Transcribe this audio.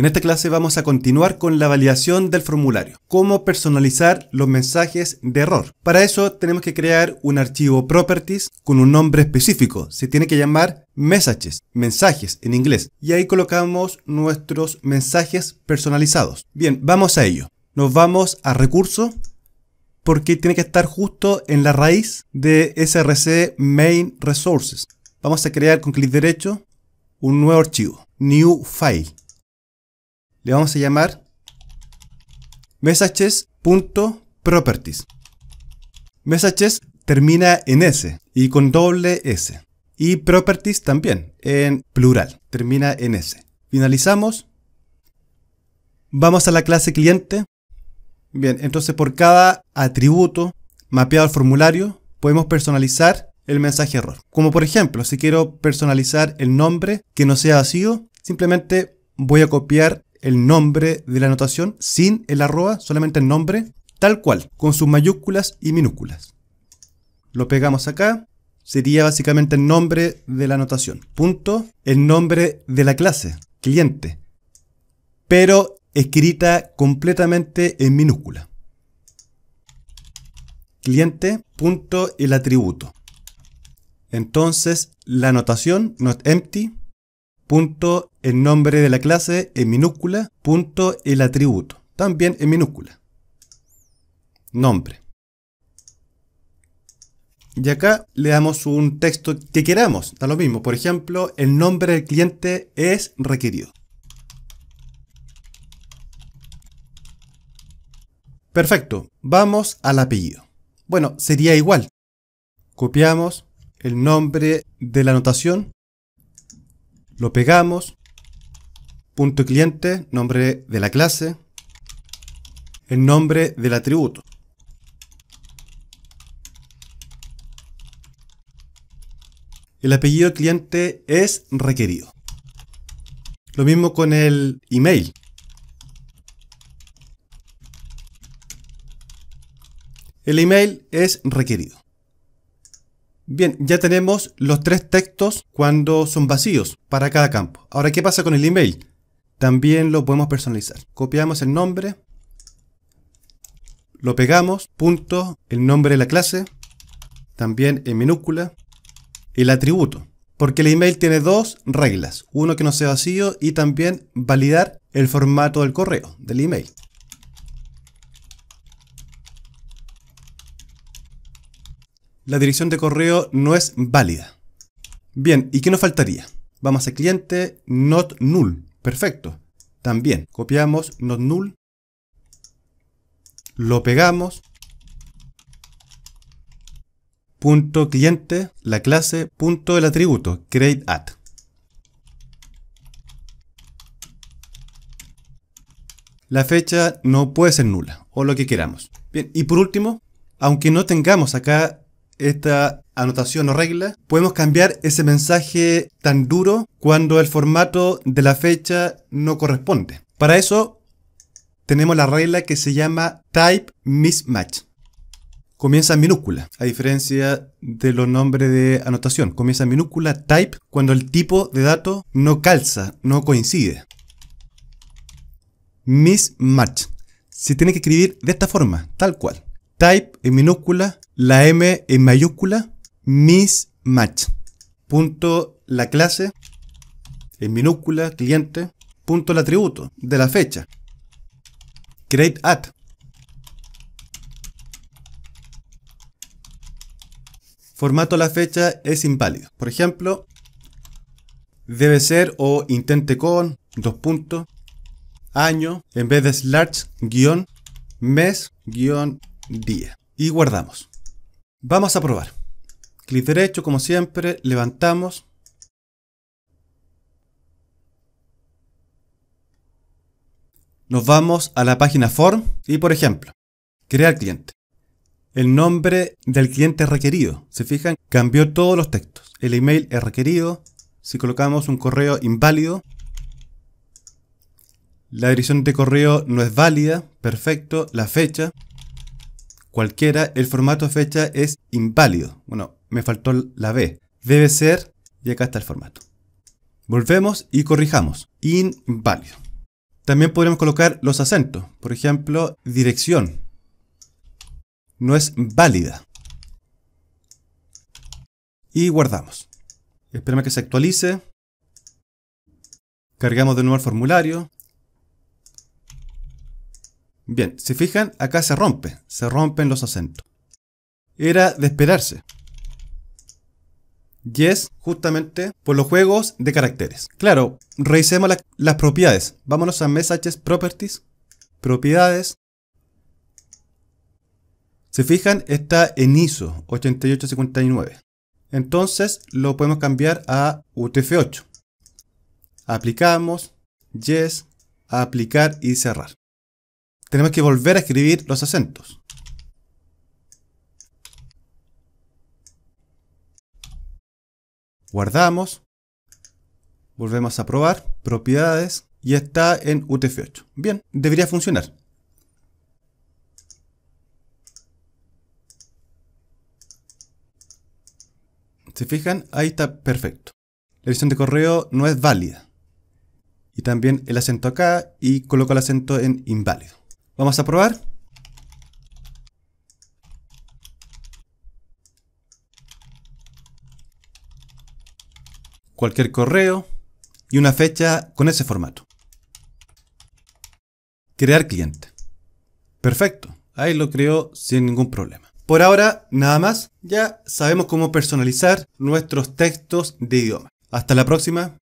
En esta clase vamos a continuar con la validación del formulario, cómo personalizar los mensajes de error. Para eso tenemos que crear un archivo properties con un nombre específico, se tiene que llamar messages, mensajes en inglés, y ahí colocamos nuestros mensajes personalizados. Bien, vamos a ello. Nos vamos a recurso porque tiene que estar justo en la raíz de src main resources. Vamos a crear con clic derecho un nuevo archivo, new file le vamos a llamar messages.properties. Messages termina en S y con doble S. Y properties también, en plural, termina en S. Finalizamos. Vamos a la clase cliente. Bien, entonces por cada atributo mapeado al formulario, podemos personalizar el mensaje error. Como por ejemplo, si quiero personalizar el nombre que no sea vacío, simplemente voy a copiar el nombre de la anotación sin el arroba, solamente el nombre, tal cual, con sus mayúsculas y minúsculas. Lo pegamos acá, sería básicamente el nombre de la anotación, punto, el nombre de la clase, cliente, pero escrita completamente en minúscula. Cliente, punto, el atributo. Entonces, la anotación not empty punto el nombre de la clase en minúscula, punto el atributo, también en minúscula. Nombre. Y acá le damos un texto que queramos, da lo mismo. Por ejemplo, el nombre del cliente es requerido. Perfecto, vamos al apellido. Bueno, sería igual. Copiamos el nombre de la anotación lo pegamos, punto cliente, nombre de la clase, el nombre del atributo. El apellido cliente es requerido. Lo mismo con el email. El email es requerido. Bien, ya tenemos los tres textos cuando son vacíos para cada campo. Ahora, ¿qué pasa con el email? También lo podemos personalizar. Copiamos el nombre, lo pegamos, punto, el nombre de la clase, también en minúscula, el atributo. Porque el email tiene dos reglas, uno que no sea vacío y también validar el formato del correo, del email. la dirección de correo no es válida. Bien, ¿y qué nos faltaría? Vamos a cliente not null. Perfecto. También copiamos not null. Lo pegamos. Punto cliente, la clase, punto el atributo, create at. La fecha no puede ser nula, o lo que queramos. Bien, y por último, aunque no tengamos acá esta anotación o regla, podemos cambiar ese mensaje tan duro cuando el formato de la fecha no corresponde. Para eso tenemos la regla que se llama type mismatch. Comienza en minúscula, a diferencia de los nombres de anotación. Comienza en minúscula type cuando el tipo de dato no calza, no coincide. Mismatch. Se tiene que escribir de esta forma, tal cual. Type en minúscula la M en mayúscula, Match, Punto la clase en minúscula, cliente. Punto el atributo de la fecha. Create at. Formato la fecha es inválido. Por ejemplo, debe ser o intente con dos puntos año en vez de Slash, guión mes guión día. Y guardamos. Vamos a probar. Clic derecho, como siempre, levantamos. Nos vamos a la página form y, por ejemplo, crear cliente. El nombre del cliente requerido. Se fijan, cambió todos los textos. El email es requerido. Si colocamos un correo inválido, la dirección de correo no es válida. Perfecto. La fecha cualquiera, el formato fecha es inválido. Bueno, me faltó la B. Debe ser, y acá está el formato. Volvemos y corrijamos. Inválido. También podríamos colocar los acentos. Por ejemplo, dirección. No es válida. Y guardamos. Esperamos que se actualice. Cargamos de nuevo el formulario. Bien, si fijan, acá se rompe, se rompen los acentos. Era de esperarse. Y justamente por los juegos de caracteres. Claro, revisemos las propiedades. Vámonos a Messages Properties, Propiedades. Se fijan, está en ISO 8859. Entonces lo podemos cambiar a UTF-8. Aplicamos, yes, aplicar y cerrar tenemos que volver a escribir los acentos. Guardamos. Volvemos a probar. Propiedades. Y está en UTF-8. Bien, debería funcionar. ¿Se fijan? Ahí está perfecto. La edición de correo no es válida. Y también el acento acá y coloco el acento en inválido. Vamos a probar. Cualquier correo y una fecha con ese formato. Crear cliente. Perfecto. Ahí lo creó sin ningún problema. Por ahora, nada más. Ya sabemos cómo personalizar nuestros textos de idioma. Hasta la próxima.